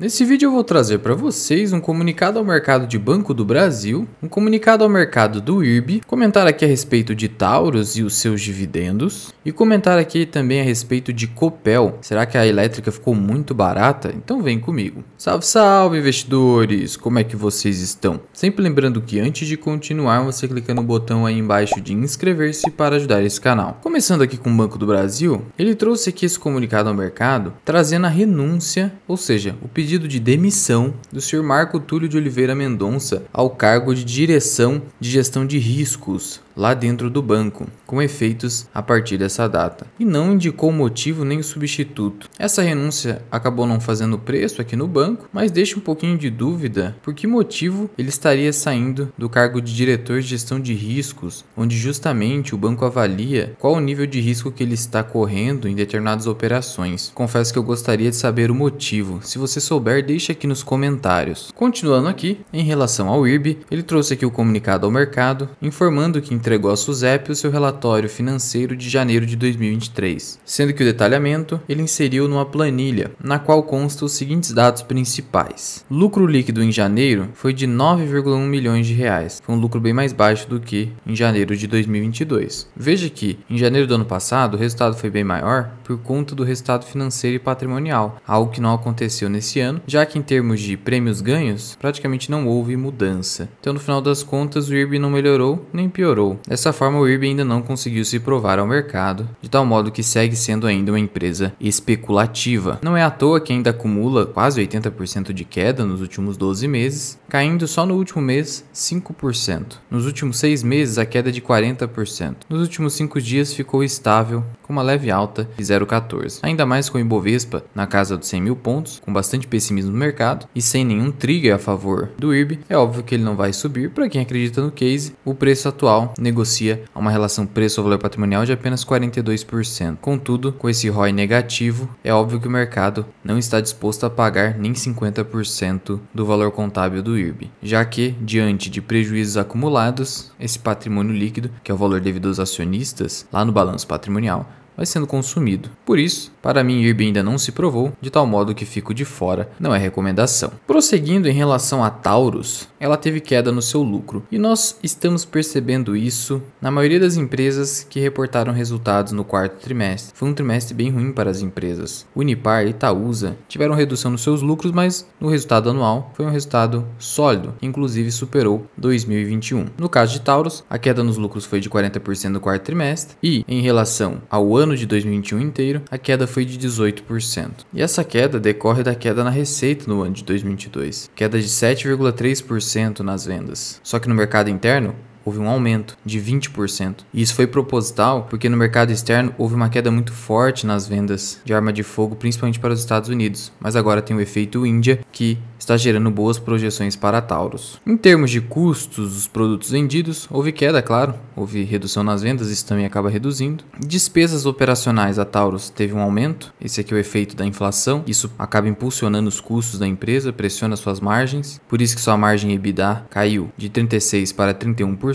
Nesse vídeo eu vou trazer para vocês um comunicado ao mercado de Banco do Brasil, um comunicado ao mercado do IRB, comentar aqui a respeito de Taurus e os seus dividendos e comentar aqui também a respeito de Copel. Será que a elétrica ficou muito barata? Então vem comigo. Salve, salve investidores! Como é que vocês estão? Sempre lembrando que antes de continuar, você clica no botão aí embaixo de inscrever-se para ajudar esse canal. Começando aqui com o Banco do Brasil, ele trouxe aqui esse comunicado ao mercado trazendo a renúncia, ou seja, o pedido pedido de demissão do Sr. Marco Túlio de Oliveira Mendonça ao cargo de Direção de Gestão de Riscos lá dentro do banco, com efeitos a partir dessa data, e não indicou motivo nem substituto. Essa renúncia acabou não fazendo preço aqui no banco, mas deixa um pouquinho de dúvida por que motivo ele estaria saindo do cargo de diretor de gestão de riscos, onde justamente o banco avalia qual o nível de risco que ele está correndo em determinadas operações. Confesso que eu gostaria de saber o motivo. Se você souber, deixe aqui nos comentários. Continuando aqui, em relação ao IRB, ele trouxe aqui o comunicado ao mercado, informando que em entregou a SUSEP o seu relatório financeiro de janeiro de 2023, sendo que o detalhamento ele inseriu numa planilha, na qual consta os seguintes dados principais. Lucro líquido em janeiro foi de 9,1 milhões de reais, foi um lucro bem mais baixo do que em janeiro de 2022. Veja que em janeiro do ano passado o resultado foi bem maior por conta do resultado financeiro e patrimonial, algo que não aconteceu nesse ano, já que em termos de prêmios ganhos praticamente não houve mudança. Então no final das contas o IRB não melhorou nem piorou, Dessa forma, o IRB ainda não conseguiu se provar ao mercado, de tal modo que segue sendo ainda uma empresa especulativa. Não é à toa que ainda acumula quase 80% de queda nos últimos 12 meses, caindo só no último mês 5%. Nos últimos 6 meses, a queda é de 40%. Nos últimos 5 dias ficou estável, com uma leve alta de 0,14. Ainda mais com o Ibovespa na casa dos 100 mil pontos, com bastante pessimismo no mercado e sem nenhum trigger a favor do IRB, é óbvio que ele não vai subir. Para quem acredita no case, o preço atual negocia a uma relação preço-valor patrimonial de apenas 42%. Contudo, com esse ROI negativo, é óbvio que o mercado não está disposto a pagar nem 50% do valor contábil do IRB, já que, diante de prejuízos acumulados, esse patrimônio líquido, que é o valor devido aos acionistas, lá no balanço patrimonial, vai sendo consumido. Por isso, para mim, IRB ainda não se provou, de tal modo que fico de fora, não é recomendação. Prosseguindo em relação a Taurus, ela teve queda no seu lucro, e nós estamos percebendo isso na maioria das empresas que reportaram resultados no quarto trimestre. Foi um trimestre bem ruim para as empresas. Unipar e Itaúsa tiveram redução nos seus lucros, mas no resultado anual foi um resultado sólido, inclusive superou 2021. No caso de Taurus, a queda nos lucros foi de 40% no quarto trimestre, e em relação ao ano ano de 2021 inteiro, a queda foi de 18%. E essa queda decorre da queda na receita no ano de 2022, queda de 7,3% nas vendas. Só que no mercado interno, houve um aumento de 20%. E isso foi proposital porque no mercado externo houve uma queda muito forte nas vendas de arma de fogo, principalmente para os Estados Unidos, mas agora tem o efeito Índia que está gerando boas projeções para Taurus. Em termos de custos dos produtos vendidos, houve queda, claro, houve redução nas vendas, isso também acaba reduzindo. Despesas operacionais a Taurus teve um aumento, esse aqui é o efeito da inflação, isso acaba impulsionando os custos da empresa, pressiona suas margens, por isso que sua margem EBITDA caiu de 36 para 31%.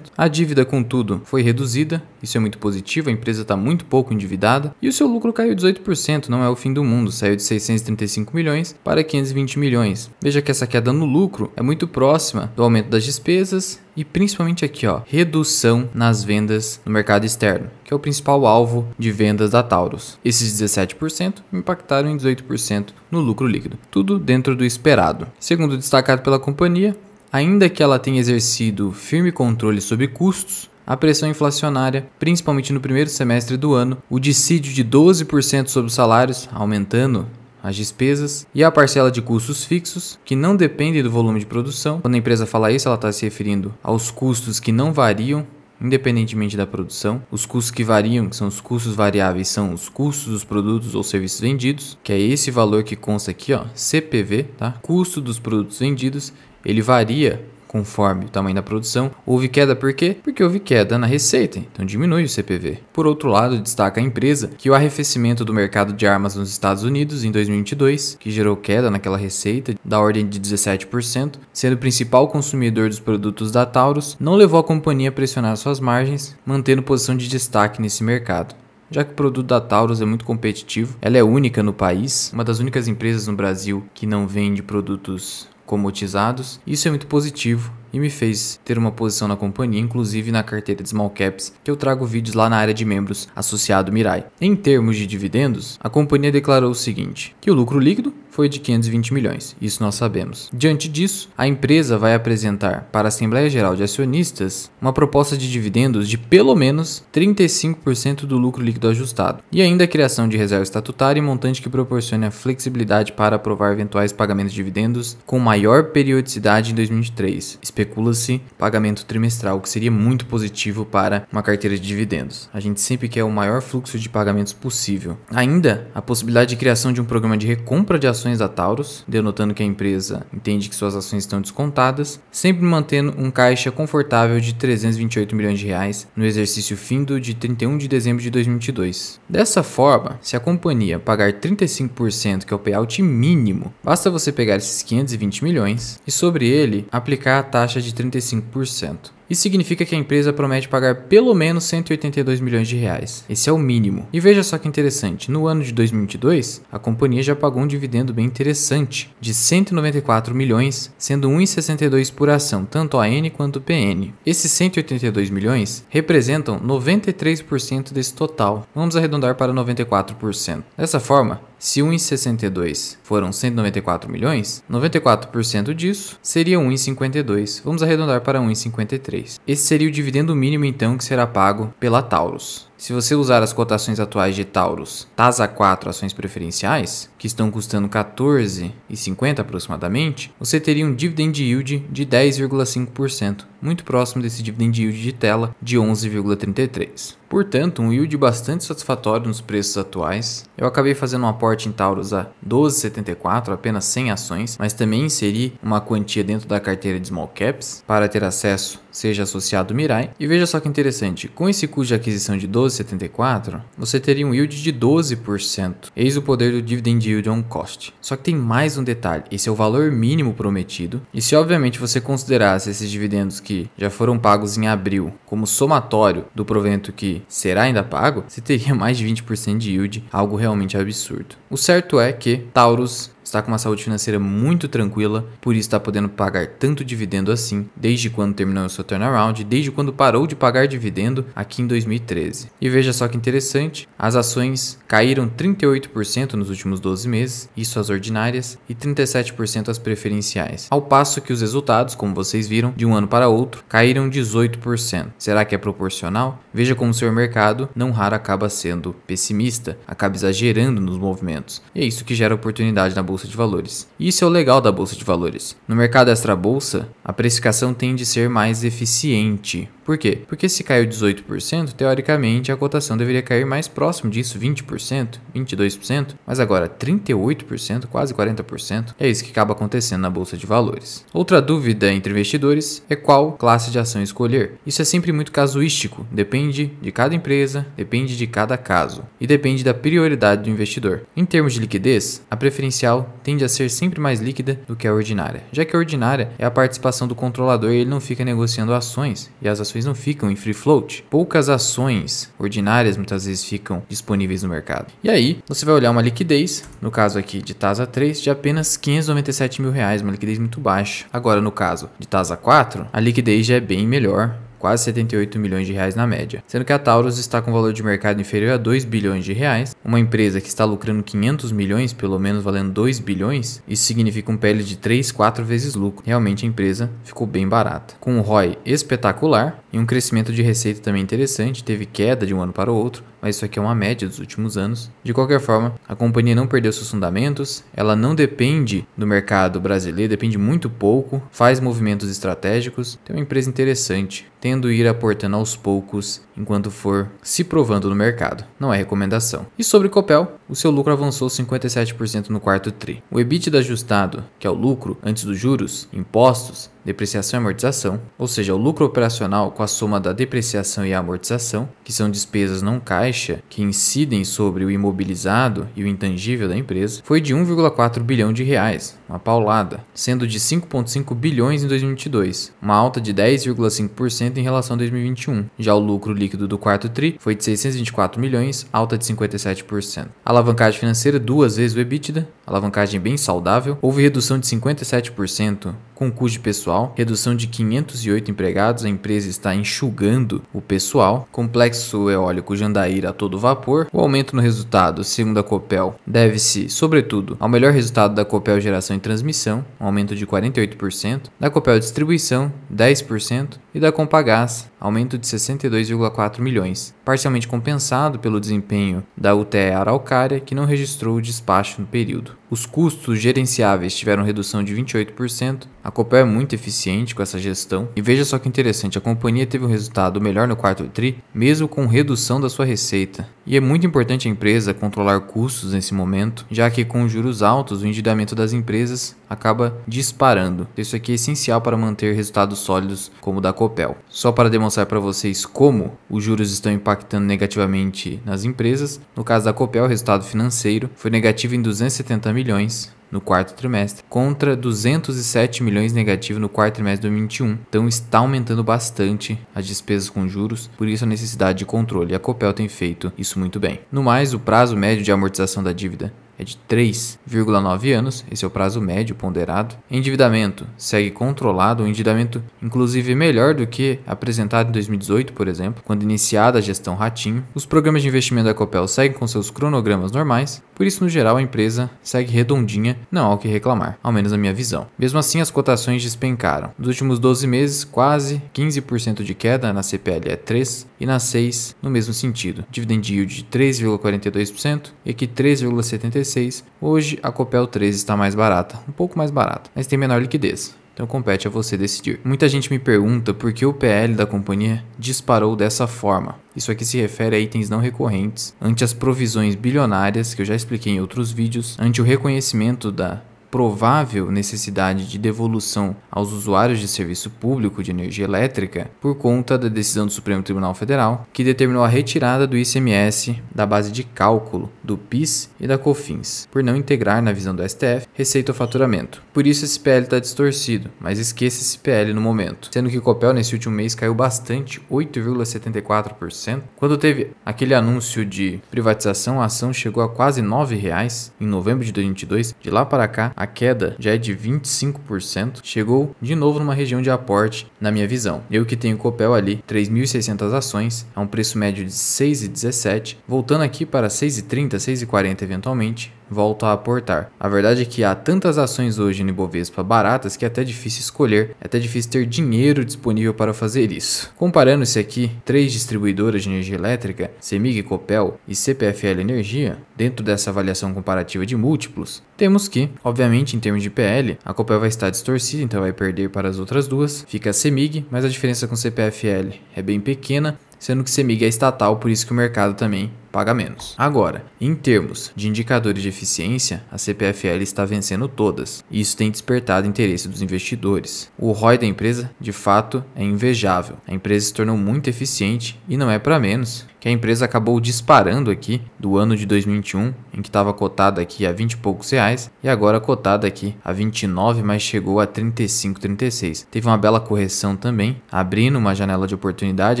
A dívida, contudo, foi reduzida, isso é muito positivo, a empresa está muito pouco endividada e o seu lucro caiu 18%, não é o fim do mundo, saiu de 635 milhões para 520 milhões. Veja que essa queda no lucro é muito próxima do aumento das despesas e principalmente aqui, ó, redução nas vendas no mercado externo, que é o principal alvo de vendas da Taurus. Esses 17% impactaram em 18% no lucro líquido, tudo dentro do esperado. Segundo destacado pela companhia, Ainda que ela tenha exercido firme controle sobre custos, a pressão inflacionária, principalmente no primeiro semestre do ano, o dissídio de 12% sobre os salários, aumentando as despesas e a parcela de custos fixos, que não depende do volume de produção. Quando a empresa fala isso, ela está se referindo aos custos que não variam independentemente da produção. Os custos que variam, que são os custos variáveis, são os custos dos produtos ou serviços vendidos, que é esse valor que consta aqui, ó, CPV, tá? Custo dos produtos vendidos, ele varia conforme o tamanho da produção. Houve queda por quê? Porque houve queda na receita, então diminui o CPV. Por outro lado, destaca a empresa que o arrefecimento do mercado de armas nos Estados Unidos em 2022, que gerou queda naquela receita da ordem de 17%, sendo o principal consumidor dos produtos da Taurus, não levou a companhia a pressionar suas margens, mantendo posição de destaque nesse mercado já que o produto da Taurus é muito competitivo, ela é única no país, uma das únicas empresas no Brasil que não vende produtos comotizados. Isso é muito positivo e me fez ter uma posição na companhia, inclusive na carteira de small caps, que eu trago vídeos lá na área de membros associado Mirai. Em termos de dividendos, a companhia declarou o seguinte: que o lucro líquido foi de 520 milhões, isso nós sabemos. Diante disso, a empresa vai apresentar para a Assembleia Geral de Acionistas uma proposta de dividendos de pelo menos 35% do lucro líquido ajustado e ainda a criação de reserva estatutária e montante que proporcione a flexibilidade para aprovar eventuais pagamentos de dividendos com maior periodicidade em 2023 especula-se pagamento trimestral, o que seria muito positivo para uma carteira de dividendos. A gente sempre quer o maior fluxo de pagamentos possível. Ainda, a possibilidade de criação de um programa de recompra de ações da Taurus, denotando que a empresa entende que suas ações estão descontadas, sempre mantendo um caixa confortável de 328 milhões de reais no exercício findo de 31 de dezembro de 2022. Dessa forma, se a companhia pagar 35%, que é o payout mínimo, basta você pegar esses 520 milhões e sobre ele aplicar a taxa taxa de 35%. Isso significa que a empresa promete pagar pelo menos 182 milhões de reais. Esse é o mínimo. E veja só que interessante, no ano de 2022, a companhia já pagou um dividendo bem interessante, de 194 milhões, sendo 1,62 por ação, tanto AN quanto PN. Esses 182 milhões representam 93% desse total. Vamos arredondar para 94%. Dessa forma, se 1,62 foram 194 milhões, 94% disso seria 1,52. Vamos arredondar para 1,53. Esse seria o dividendo mínimo então que será pago pela Taurus. Se você usar as cotações atuais de Taurus, TASA 4 ações preferenciais, que estão custando 14,50 aproximadamente, você teria um dividend yield de 10,5%, muito próximo desse dividend yield de tela de 11,33. Portanto, um yield bastante satisfatório nos preços atuais. Eu acabei fazendo um aporte em Taurus a 12,74, apenas 100 ações, mas também inseri uma quantia dentro da carteira de small caps para ter acesso, seja associado Mirai. E veja só que interessante, com esse custo de aquisição de 12 12,74, você teria um yield de 12%. Eis o poder do Dividend Yield on Cost. Só que tem mais um detalhe, esse é o valor mínimo prometido, e se obviamente você considerasse esses dividendos que já foram pagos em abril como somatório do provento que será ainda pago, você teria mais de 20% de yield, algo realmente absurdo. O certo é que Taurus está com uma saúde financeira muito tranquila, por isso está podendo pagar tanto dividendo assim, desde quando terminou o seu turnaround, desde quando parou de pagar dividendo aqui em 2013. E veja só que interessante, as ações caíram 38% nos últimos 12 meses, isso as ordinárias, e 37% as preferenciais. Ao passo que os resultados, como vocês viram, de um ano para outro, caíram 18%. Será que é proporcional? Veja como o seu mercado, não raro, acaba sendo pessimista, acaba exagerando nos movimentos. E é isso que gera oportunidade na bolsa bolsa de valores. Isso é o legal da bolsa de valores. No mercado extra bolsa, a precificação tende a ser mais eficiente, por quê? Porque se caiu 18%, teoricamente a cotação deveria cair mais próximo disso, 20%, 22%, mas agora 38%, quase 40%, é isso que acaba acontecendo na bolsa de valores. Outra dúvida entre investidores é qual classe de ação escolher. Isso é sempre muito casuístico, depende de cada empresa, depende de cada caso e depende da prioridade do investidor. Em termos de liquidez, a preferencial tende a ser sempre mais líquida do que a ordinária, já que a ordinária é a participação do controlador e ele não fica negociando ações e as ações ações não ficam em free float. Poucas ações ordinárias muitas vezes ficam disponíveis no mercado. E aí, você vai olhar uma liquidez, no caso aqui de TASA 3, de apenas 597 mil reais, uma liquidez muito baixa. Agora, no caso de TASA 4, a liquidez já é bem melhor, quase 78 milhões de reais na média, sendo que a Taurus está com valor de mercado inferior a 2 bilhões de reais, uma empresa que está lucrando 500 milhões, pelo menos valendo 2 bilhões, isso significa um PL de 3, 4 vezes lucro. Realmente a empresa ficou bem barata. Com um ROI espetacular e um crescimento de receita também interessante, teve queda de um ano para o outro, mas isso aqui é uma média dos últimos anos. De qualquer forma, a companhia não perdeu seus fundamentos, ela não depende do mercado brasileiro, depende muito pouco, faz movimentos estratégicos, tem uma empresa interessante, tendo ir aportando aos poucos enquanto for se provando no mercado. Não é recomendação. E sobre Copel, o seu lucro avançou 57% no quarto tri. O EBITDA ajustado, que é o lucro antes dos juros, impostos, depreciação e amortização, ou seja, o lucro operacional com a soma da depreciação e amortização, que são despesas não caixa que incidem sobre o imobilizado e o intangível da empresa, foi de 1,4 bilhão de reais, uma paulada, sendo de 5,5 bilhões em 2022, uma alta de 10,5% em relação a 2021. Já o lucro líquido do quarto tri foi de 624 milhões, alta de 57%. A alavancagem financeira duas vezes o EBITDA alavancagem bem saudável, houve redução de 57% com o custo de pessoal, redução de 508 empregados, a empresa está enxugando o pessoal, complexo eólico Jandaíra a todo vapor. O aumento no resultado, segundo a Copel, deve-se, sobretudo, ao melhor resultado da Copel Geração e Transmissão, um aumento de 48%, da Copel Distribuição, 10% e da Compagás, aumento de 62,4 milhões, parcialmente compensado pelo desempenho da UTE Araucária, que não registrou o despacho no período. Os custos gerenciáveis tiveram redução de 28%. A Copel é muito eficiente com essa gestão. E veja só que interessante, a companhia teve um resultado melhor no quarto tri, mesmo com redução da sua receita. E é muito importante a empresa controlar custos nesse momento, já que com juros altos o endividamento das empresas acaba disparando. Isso aqui é essencial para manter resultados sólidos como o da Copel. Só para demonstrar para vocês como os juros estão impactando negativamente nas empresas, no caso da Copel, o resultado financeiro foi negativo em 270 milhões milhões no quarto trimestre, contra 207 milhões negativo no quarto trimestre de 2021. Então está aumentando bastante as despesas com juros, por isso a necessidade de controle. A Copel tem feito isso muito bem. No mais, o prazo médio de amortização da dívida é de 3,9 anos, esse é o prazo médio ponderado. Endividamento segue controlado, um endividamento inclusive melhor do que apresentado em 2018, por exemplo, quando iniciada a gestão Ratinho. Os programas de investimento da Copel seguem com seus cronogramas normais, por isso, no geral, a empresa segue redondinha não há o que reclamar, ao menos na minha visão. Mesmo assim, as cotações despencaram. Nos últimos 12 meses, quase 15% de queda na CPLE 3 é e na 6 no mesmo sentido. Dividend yield de 3,42% e aqui 3,76%. Hoje a Copel 3 está mais barata, um pouco mais barata, mas tem menor liquidez. Então compete a você decidir. Muita gente me pergunta por que o PL da companhia disparou dessa forma. Isso aqui se refere a itens não recorrentes, ante as provisões bilionárias que eu já expliquei em outros vídeos, ante o reconhecimento da provável necessidade de devolução aos usuários de serviço público de energia elétrica por conta da decisão do Supremo Tribunal Federal, que determinou a retirada do ICMS da base de cálculo do PIS e da COFINS, por não integrar, na visão do STF, receita ou faturamento. Por isso esse PL está distorcido, mas esqueça esse PL no momento, sendo que o Copel nesse último mês caiu bastante, 8,74%, quando teve aquele anúncio de privatização, a ação chegou a quase R$ 9,00 em novembro de 2022, de lá para cá a queda já é de 25%, chegou de novo numa região de aporte, na minha visão. Eu que tenho Copel ali, 3.600 ações, a um preço médio de 6,17, voltando aqui para 6,30, 6,40 eventualmente, volto a aportar. A verdade é que há tantas ações hoje no Ibovespa baratas que é até difícil escolher, é até difícil ter dinheiro disponível para fazer isso. Comparando esse aqui, três distribuidoras de energia elétrica, Semig Copel e CPFL Energia, dentro dessa avaliação comparativa de múltiplos, temos que, obviamente, Obviamente, em termos de PL, a Copel vai estar distorcida, então vai perder para as outras duas. Fica a CEMIG, mas a diferença com CPFL é bem pequena, sendo que CEMIG é estatal, por isso que o mercado também paga menos. Agora, em termos de indicadores de eficiência, a CPFL está vencendo todas, e isso tem despertado interesse dos investidores. O ROI da empresa, de fato, é invejável. A empresa se tornou muito eficiente e não é para menos que a empresa acabou disparando aqui do ano de 2021, em que estava cotada aqui a 20 e poucos reais, e agora cotada aqui a 29, mas chegou a 35, 36. Teve uma bela correção também, abrindo uma janela de oportunidade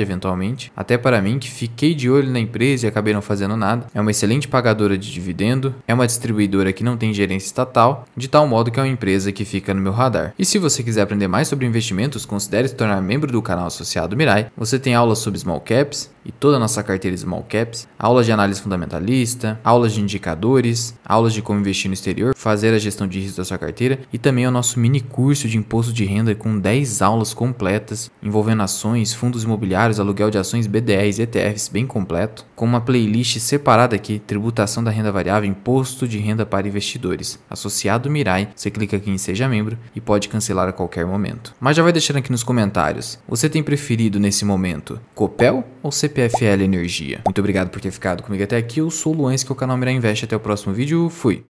eventualmente. Até para mim, que fiquei de olho na empresa e acabei não fazendo nada, é uma excelente pagadora de dividendo, é uma distribuidora que não tem gerência estatal, de tal modo que é uma empresa que fica no meu radar. E se você quiser aprender mais sobre investimentos, considere se tornar membro do canal associado Mirai. Você tem aulas sobre small caps e toda a nossa carteira de small caps, aulas de análise fundamentalista, aulas de indicadores, aulas de como investir no exterior, fazer a gestão de risco da sua carteira e também o nosso mini curso de imposto de renda com 10 aulas completas envolvendo ações, fundos imobiliários, aluguel de ações, BDRs, ETFs bem completo, com uma playlist playlist separada aqui, tributação da renda variável, imposto de renda para investidores. Associado Mirai, você clica aqui em seja membro e pode cancelar a qualquer momento. Mas já vai deixando aqui nos comentários, você tem preferido nesse momento Copel ou CPFL Energia? Muito obrigado por ter ficado comigo até aqui, eu sou o Luan, que é o canal Mirai Invest, até o próximo vídeo, fui!